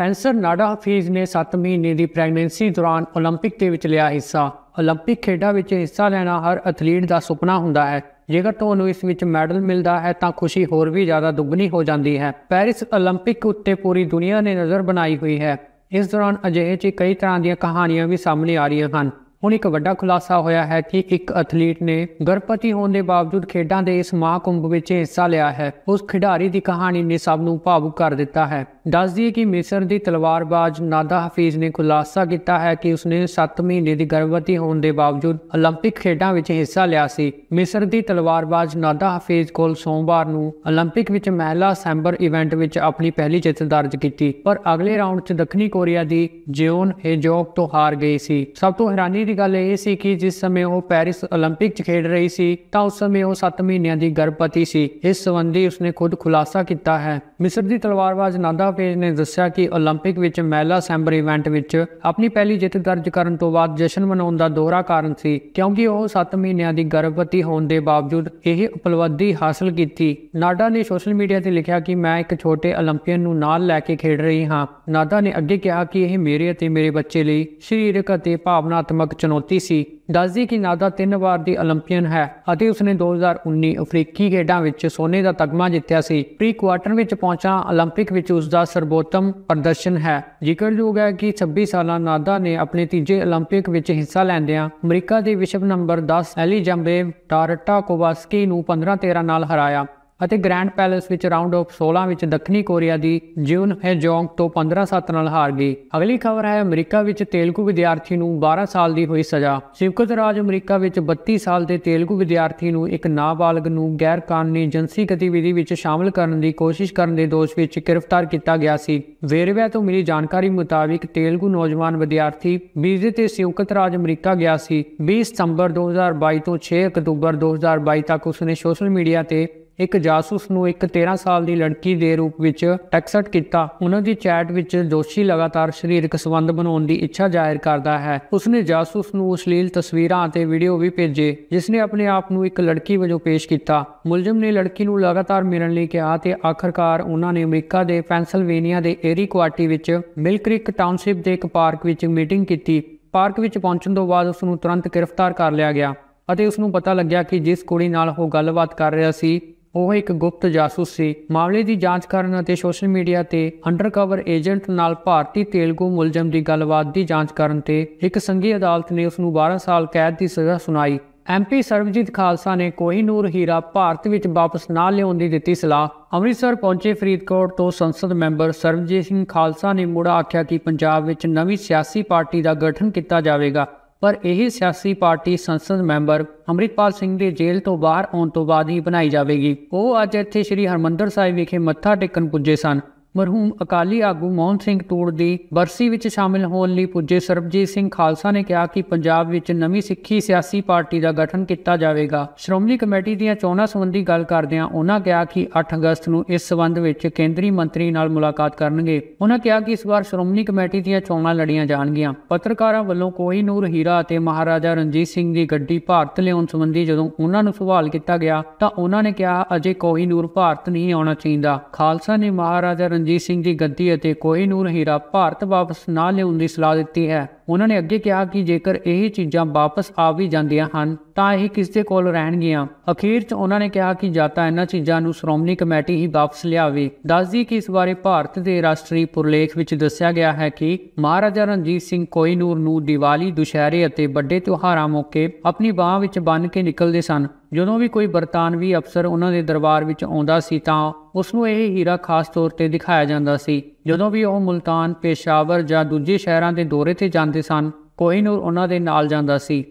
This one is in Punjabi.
ਫੈਂਸਰ ਨਾਡਾ ਹਫੀਜ਼ ਨੇ 7 ਮਹੀਨੇ ਦੀ ਪ੍ਰੈਗਨੈਂਸੀ ਦੌਰਾਨ 올림픽 ਦੇ ਵਿੱਚ ਲਿਆ ਹਿੱਸਾ 올림픽 ਖੇਡਾਂ ਵਿੱਚ ਹਿੱਸਾ ਲੈਣਾ ਹਰ ਐਥਲੀਟ ਦਾ ਸੁਪਨਾ ਹੁੰਦਾ ਹੈ ਜੇਕਰ ਤੁਹਾਨੂੰ ਇਸ ਵਿੱਚ ਮੈਡਲ ਮਿਲਦਾ ਹੈ ਤਾਂ ਖੁਸ਼ੀ ਹੋਰ ਵੀ ਜ਼ਿਆਦਾ ਦੁੱਗਣੀ ਹੋ ਜਾਂਦੀ ਹੈ ਪੈਰਿਸ 올림픽 ਉੱਤੇ ਪੂਰੀ ਦੁਨੀਆ ਨੇ ਨਜ਼ਰ ਬਣਾਈ ਹੋਈ ਹੈ ਇਸ ਦੌਰਾਨ ਅਜਿਹੇ ਚ ਕਈ ਤਰ੍ਹਾਂ ਦੀਆਂ ਕਹਾਣੀਆਂ ਵੀ ਸਾਹਮਣੇ ਆ ਰਹੀਆਂ ਹਨ ਹੁਣ ਇੱਕ ਵੱਡਾ ਖੁਲਾਸਾ ਹੋਇਆ ਹੈ ਕਿ ਇੱਕ ਐਥਲੀਟ ਨੇ ਗਰਭਪਤੀ ਹੋਣ ਦੇ ਬਾਵਜੂਦ ਖੇਡਾਂ ਦੇ ਇਸ ਮਹਾਕੁੰਭ ਵਿੱਚ ਹਿੱਸਾ ਲਿਆ ਹੈ ਉਸ ਖਿਡਾਰੀ ਦੀ ਕਹਾਣੀ ਨੇ ਸਭ ਨੂੰ ਭਾਵੁਕ ਕਰ ਦਿੱਤਾ ਹੈ ਦੱਸ ਦਈਏ ਕਿ ਮਿਸਰ ਦੀ ਤਲਵਾਰਬਾਜ਼ ਨਾਦਾ ਹਫੀਜ਼ ਨੇ ਖੁਲਾਸਾ ਕੀਤਾ ਹੈ ਕਿ ਉਸਨੇ 7 ਮਹੀਨੇ ਦੀ ਗਰਭਵਤੀ ਹੋਣ ਦੇ ਬਾਵਜੂਦ 올림픽 ਖੇਡਾਂ ਵਿੱਚ ਹਿੱਸਾ ਲਿਆ ਸੀ ਮਿਸਰ ਦੀ ਤਲਵਾਰਬਾਜ਼ ਨਾਦਾ ਹਫੀਜ਼ ਕੋਲ ਸੋਮਵਾਰ ਨੂੰ 올림픽 ਵਿੱਚ ਮਹਿਲਾ ਸੈਂਬਰ ਇਵੈਂਟ ਵਿੱਚ ਆਪਣੀ ਪਹਿਲੀ ਜਿੱਤ ਦਰਜ ਕੀਤੀ ਪਰ ਅਗਲੇ ਰਾਊਂਡ 'ਚ ਦੱਖਣੀ ਕੋਰੀਆ ਦੀ ਜਿਓਨ ਹੇਜੋਕ ਤੋਂ ਹਾਰ ਗਈ ਸੀ ਸਭ ਤੋਂ ਹੈਰਾਨੀ ਦੀ ਗੱਲ ਇਹ ਸੀ ਕਿ ਜਿਸ ਸਮੇਂ ਉਹ ਪੈਰਿਸ 올림픽 'ਚ ਖੇਡ ਰਹੀ ਸੀ ਤਾਂ ਉਸ ਸਮੇਂ ਉਹ 7 ਮਹੀਨਿਆਂ ਦੀ ਗਰਭਵਤੀ ਸੀ ਇਸ ਸੰਬੰਧੀ ਉਸਨੇ ਖੁਦ ਖੁਲਾਸਾ ਕੀਤਾ ਹੈ ਮਿਸਰ ਦੀ ਤਲਵਾਰਬਾਜ਼ ਨਾਦਾ ਪੇਜ ਨੇ ਦੱਸਿਆ ਕਿ 올림픽 ਵਿੱਚ ਮਹਿਲਾ ਸੈਂਬਰ ਇਵੈਂਟ ਵਿੱਚ ਆਪਣੀ ਪਹਿਲੀ ਜਿੱਤ ਦਰਜ ਕਰਨ ਤੋਂ ਬਾਅਦ ਜਸ਼ਨ ਮਨਾਉਣ ਦਾ ਦੋਹਰਾ ਕਾਰਨ ਸੀ ਕਿਉਂਕਿ ਉਹ 7 ਮਹੀਨਿਆਂ ਦੀ ਗਰਭਵਤੀ ਹੋਣ ਦੇ ਬਾਵਜੂਦ ਇਹ ਉਪਲਬਧੀ ਹਾਸਲ ਕੀਤੀ ਨਾਦਾ ਨੇ ਸੋਸ਼ਲ ਮੀਡੀਆ ਤੇ ਲਿਖਿਆ ਕਿ ਮੈਂ ਇੱਕ ਛੋਟੇ 올림픽 ਨੂੰ ਨਾਲ ਲੈ ਕੇ ਖੇਡ ਰਹੀ ਹਾਂ ਨਾਦਾ ਨੇ ਅੱਗੇ ਕਿਹਾ ਕਿ ਇਹ ਮੇਰੇ ਅਤੇ ਮੇਰੇ ਬੱਚੇ ਲਈ ਸਰੀਰਕ ਅਤੇ ਭਾਵਨਾਤਮਕ ਚੁਣੌਤੀ ਸੀ ਦੱਸਦੀ ਕਿ ਨਾਦਾ ਤਿੰਨ ਵਾਰ ਦੀ 올림픽ੀਅਨ ਹੈ ਅਤੇ ਉਸਨੇ 2019 ਅਫਰੀਕੀ ਖੇਡਾਂ ਵਿੱਚ ਸੋਨੇ ਦਾ ਤਗਮਾ ਜਿੱਤਿਆ ਸੀ ਪ੍ਰੀ ਕੁਆਰਟਰ ਵਿੱਚ ਪਹੁੰਚਾ 올림픽 ਵਿੱਚ ਉਸ ਦਾ ਸਰਬੋਤਮ ਪ੍ਰਦਰਸ਼ਨ ਹੈ ਜ਼ਿਕਰਯੋਗ ਹੈ ਕਿ 26 ਸਾਲਾਂ ਨਾਦਾ ਨੇ ਆਪਣੇ ਤੀਜੇ 올림픽 ਵਿੱਚ ਹਿੱਸਾ ਲੈਂਦਿਆਂ ਅਮਰੀਕਾ ਦੇ ਵਿਸ਼ਵ ਨੰਬਰ 10 ਐਲੀ ਜੰਬੇਵ ਟਾਰਟਾ ਕੋਵਾਸਕੀ ਨੂੰ 15-13 ਨਾਲ ਹਰਾਇਆ ਅਤੇ ਗ੍ਰੈਂਡ ਪੈਲਸ ਵਿੱਚ ਰਾਉਂਡ ਆਫ 16 ਵਿੱਚ ਦੱਖਣੀ ਕੋਰੀਆ ਦੀ ਜਿਉਨ ਹੈਜੋਂਗ ਤੋਂ 15-7 ਨਾਲ ਹਾਰ ਗਈ ਅਗਲੀ ਖਬਰ ਹੈ ਅਮਰੀਕਾ ਵਿੱਚ ਤੇਲਗੂ ਵਿਦਿਆਰਥੀ ਨੂੰ 12 ਸਾਲ ਦੀ ਹੋਈ ਸਜ਼ਾ ਸੰਯੁਕਤ ਰਾਜ ਅਮਰੀਕਾ ਵਿੱਚ 32 ਸਾਲ ਦੇ ਤੇਲਗੂ ਵਿਦਿਆਰਥੀ ਨੂੰ ਇੱਕ ਨਾਬਾਲਗ ਨੂੰ ਗੈਰ ਕਾਨੂੰਨੀ ਏਜੰਸੀ ਗਤੀਵਿਧੀ ਵਿੱਚ ਸ਼ਾਮਲ ਕਰਨ ਦੀ ਕੋਸ਼ਿਸ਼ ਕਰਨ ਦੇ ਦੋਸ਼ ਵਿੱਚ ਗ੍ਰਿਫਤਾਰ ਕੀਤਾ ਗਿਆ ਸੀ ਵੇਰਵੇ ਤੋਂ ਮਿਲੀ ਜਾਣਕਾਰੀ ਮੁਤਾਬਿਕ ਤੇਲਗੂ ਨੌਜਵਾਨ ਵਿਦਿਆਰਥੀ ਵੀਜ਼ੇ ਤੇ ਸਿਵਕਤ ਰਾਜ ਅਮਰੀਕਾ ਗਿਆ ਸੀ 20 ਸਤੰਬਰ 2022 ਤੋਂ 6 ਅਕਤੂਬਰ 2022 ਤੱਕ ਉਸਨੇ ਸੋਸ਼ਲ ਮੀਡੀਆ ਤੇ ਇੱਕ ਜਾਸੂਸ ਨੂੰ ਇੱਕ 13 ਸਾਲ ਦੀ ਲੜਕੀ ਦੇ ਰੂਪ ਵਿੱਚ ਟੈਕਸਟ ਕੀਤਾ ਉਹਨਾਂ ਦੀ ਚੈਟ ਵਿੱਚ ਦੋਸ਼ੀ ਲਗਾਤਾਰ ਸਰੀਰਕ ਸੰਬੰਧ ਬਣਾਉਣ ਦੀ ਇੱਛਾ ਜ਼ਾਹਿਰ ਕਰਦਾ ਹੈ ਉਸਨੇ ਜਾਸੂਸ ਨੂੰ ਅਸ਼ਲੀਲ ਤਸਵੀਰਾਂ ਅਤੇ ਵੀਡੀਓ ਵੀ ਭੇਜੇ ਜਿਸ ਨੇ ਆਪਣੇ ਆਪ ਨੂੰ ਇੱਕ ਲੜਕੀ ਵਜੋਂ ਪੇਸ਼ ਕੀਤਾ ਮੁਲਜ਼ਮ ਨੇ ਲੜਕੀ ਨੂੰ ਲਗਾਤਾਰ ਮਿਲਣ ਲਈ ਕਿਹਾ ਤੇ ਆਖਰਕਾਰ ਉਹਨਾਂ ਨੇ ਅਮਰੀਕਾ ਦੇ ਪੈਂਸਿਲਵੇਨੀਆ ਦੇ ਏਰੀ ਕੁਆਰਟੀ ਵਿੱਚ ਮਿਲ ਕ੍ਰਿਕ ਟਾਊਨਸ਼ਿਪ ਦੇ ਇੱਕ ਪਾਰਕ ਵਿੱਚ ਮੀਟਿੰਗ ਕੀਤੀ ਪਾਰਕ ਵਿੱਚ ਪਹੁੰਚਣ ਤੋਂ ਬਾਅਦ ਉਸ ਨੂੰ ਤੁਰੰਤ ਗ੍ਰਿਫਤਾਰ ਕਰ ਲਿਆ ਗਿਆ ਅਤੇ ਉਸ ਨੂੰ ਪਤਾ ਲੱਗਿਆ ਕਿ ਜਿਸ ਕੁੜੀ ਨਾਲ ਉਹ ਗੱਲਬਾਤ ਕਰ ਰਿਹਾ ਸੀ ਉਹ ਇੱਕ ਗੁਪਤ ਜਾਸੂਸ ਸੀ ਮਾਮਲੇ ਦੀ ਜਾਂਚ ਕਰਨ ਅਤੇ ਸੋਸ਼ਲ ਮੀਡੀਆ ਤੇ ਅੰਡਰਕਵਰ ਏਜੰਟ ਨਾਲ ਭਾਰਤੀ ਤੇਲਗੂ ਮੁਲਜ਼ਮ ਦੀ ਗੱਲਬਾਤ ਦੀ ਜਾਂਚ ਕਰਨ ਤੇ ਇੱਕ ਸੰਘੀ ਅਦਾਲਤ ਨੇ ਉਸ ਨੂੰ 12 ਸਾਲ ਕੈਦ ਦੀ ਸਜ਼ਾ ਸੁਣਾਈ ਐਮਪੀ ਸਰਵਜੀਤ ਖਾਲਸਾ ਨੇ ਕੋਹੀਨੂਰ ਹੀਰਾ ਭਾਰਤ ਵਿੱਚ ਵਾਪਸ ਨਾ ਲਿਆਉਣ ਦੀ ਦਿੱਤੀ ਸਲਾਹ ਅੰਮ੍ਰਿਤਸਰ ਪਹੁੰਚੇ ਫਰੀਦਕੋਟ ਤੋਂ ਸੰਸਦ ਮੈਂਬਰ ਸਰਵਜੀਤ ਸਿੰਘ ਖਾਲਸਾ ਨੇ ਮੁੜਾ ਆਖਿਆ ਕਿ ਪੰਜਾਬ ਵਿੱਚ ਨਵੀਂ ਸਿਆਸੀ ਪਾਰਟੀ ਦਾ ਗਠਨ ਕੀਤਾ ਜਾਵੇਗਾ ਪਰ ਇਹ ਸਿਆਸੀ ਪਾਰਟੀ ਸੰਸਦ ਮੈਂਬਰ ਅਮਰਿਤਪਾਲ ਸਿੰਘ ਦੇ ਜੇਲ੍ਹ ਤੋਂ ਬਾਹਰ ਆਉਣ ਤੋਂ ਬਾਅਦ ਹੀ ਬਣਾਈ ਜਾਵੇਗੀ ਉਹ ਅੱਜ ਇੱਥੇ ਸ੍ਰੀ ਹਰਮੰਦਰ ਸਾਹਿਬ ਵਿਖੇ ਮੱਥਾ ਟੇਕਣ ਪੁੱਜੇ ਸਨ ਮਰਹੂਮ ਅਕਾਲੀ ਆਗੂ ਮੋਹਨ ਸਿੰਘ ਤੂੜ ਦੀ ਬਰਸੀ ਵਿੱਚ ਸ਼ਾਮਿਲ ਹੋਣ ਲਈ ਪੁੱਜੇ ਸਰਬਜੀਤ ਸਿੰਘ ਖਾਲਸਾ ਨੇ ਕਿਹਾ ਕਿ ਪੰਜਾਬ ਵਿੱਚ ਨਵੀਂ ਸਿੱਖੀ ਸਿਆਸੀ ਪਾਰਟੀ ਦਾ ਗਠਨ ਕੀਤਾ ਜਾਵੇਗਾ ਸ਼੍ਰੋਮਣੀ ਕਮੇਟੀ ਦੀਆਂ ਚੋਣਾਂ ਸੰਬੰਧੀ ਗੱਲ ਕਰਦਿਆਂ ਉਹਨਾਂ ਕਿਹਾ ਕਿ 8 ਅਗਸਤ ਨੂੰ ਇਸ ਸਬੰਧ ਵਿੱਚ ਕੇਂਦਰੀ ਮੰਤਰੀ ਨਾਲ ਮੁਲਾਕਾਤ ਕਰਨਗੇ ਉਹਨਾਂ ਕਿਹਾ ਕਿ ਇਸ ਵਾਰ ਸ਼੍ਰੋਮਣੀ ਕਮੇਟੀ ਦੀਆਂ ਚੋਣਾਂ ਲੜੀਆਂ ਜਾਣਗੀਆਂ ਪੱਤਰਕਾਰਾਂ ਵੱਲੋਂ ਕੋਈ ਨੂਰ ਹੀਰਾ ਅਤੇ ਮਹਾਰਾਜਾ ਰਣਜੀਤ ਸਿੰਘ ਦੀ ਗੱਡੀ ਭਾਰਤ ਲਿਆਉਣ ਸੰਬੰਧੀ ਜਦੋਂ ਉਹਨਾਂ ਨੂੰ ਸਵਾਲ ਕੀਤਾ ਗਿਆ ਤਾਂ ਉਹਨਾਂ ਨੇ ਕਿਹਾ ਅਜੇ ਕੋਈ ਨੂਰ ਭਾਰਤ ਨਹੀਂ ਆਉਣਾ ਚਾਹੀਦਾ ਖਾਲਸਾ ਨੇ ਮਹਾਰਾਜਾ ਰਣਜੀਤ ਸਿੰਘ ਦੀ ਗੱਦੀ ਅਤੇ ਕੋਹੀਨੂਰ ਹੀਰਾ ਭਾਰਤ ਵਾਪਸ ਨਾ ਲਿਆਉਣ ਦੀ ਸਲਾਹ ਦਿੱਤੀ ਹੈ ਉਹਨਾਂ ਨੇ ਅੱਗੇ ਕਿਹਾ ਕਿ ਜੇਕਰ ਇਹ ਚੀਜ਼ਾਂ ਵਾਪਸ ਆ ਵੀ ਜਾਂਦੀਆਂ ਹਨ ਤਾਂ ਇਹ ਕਿਸ ਦੇ ਕੋਲ ਰਹਿਣਗੀਆਂ ਅਖੀਰ 'ਚ ਉਹਨਾਂ ਨੇ ਕਿਹਾ ਕਿ ਜਾਂ ਤਾਂ ਇਹਨਾਂ ਚੀਜ਼ਾਂ ਨੂੰ ਸ਼੍ਰੋਮਣੀ ਕਮੇਟੀ ਹੀ ਵਾਪਸ ਲਿਆਵੇ ਦੱਸਦੀ ਕਿ ਇਸ ਬਾਰੇ ਭਾਰਤ ਦੇ ਰਾਸ਼ਟਰੀ ਪੁਰਲੇਖ ਵਿੱਚ ਦੱਸਿਆ ਗਿਆ ਹੈ ਕਿ ਮਹਾਰਾਜਾ ਰਣਜੀਤ ਸਿੰਘ ਕੋਹੀਨੂਰ ਨੂੰ ਦੀਵਾਲੀ ਦੁਸ਼ਹਿਰੇ ਅਤੇ ਵੱਡੇ ਤਿਉਹਾਰਾਂ ਮੌਕੇ ਆਪਣੀ ਬਾਹ ਵਿੱਚ ਬੰਨ ਕੇ ਨਿਕਲਦੇ ਸਨ ਜਦੋਂ ਵੀ ਕੋਈ ਬਰਤਾਨਵੀ ਅਫਸਰ ਉਹਨਾਂ ਦੇ ਦਰਬਾਰ ਵਿੱਚ ਆਉਂਦਾ ਸੀ ਤਾਂ ਉਸ ਨੂੰ ਇਹ ਹੀਰਾ ਖਾਸ ਤੌਰ ਤੇ ਦਿਖਾਇਆ ਜਾਂਦਾ ਸੀ ਜਦੋਂ ਵੀ ਉਹ ਮੁਲਤਾਨ ਪੇਸ਼ਾਵਰ ਜਾਂ ਦੂਜੇ ਸ਼ਹਿਰਾਂ ਦੇ ਦੌਰੇ ਤੇ ਜਾਂਦੇ ਸਨ ਨੂਰ ਉਹਨਾਂ ਦੇ ਨਾਲ ਜਾਂਦਾ ਸੀ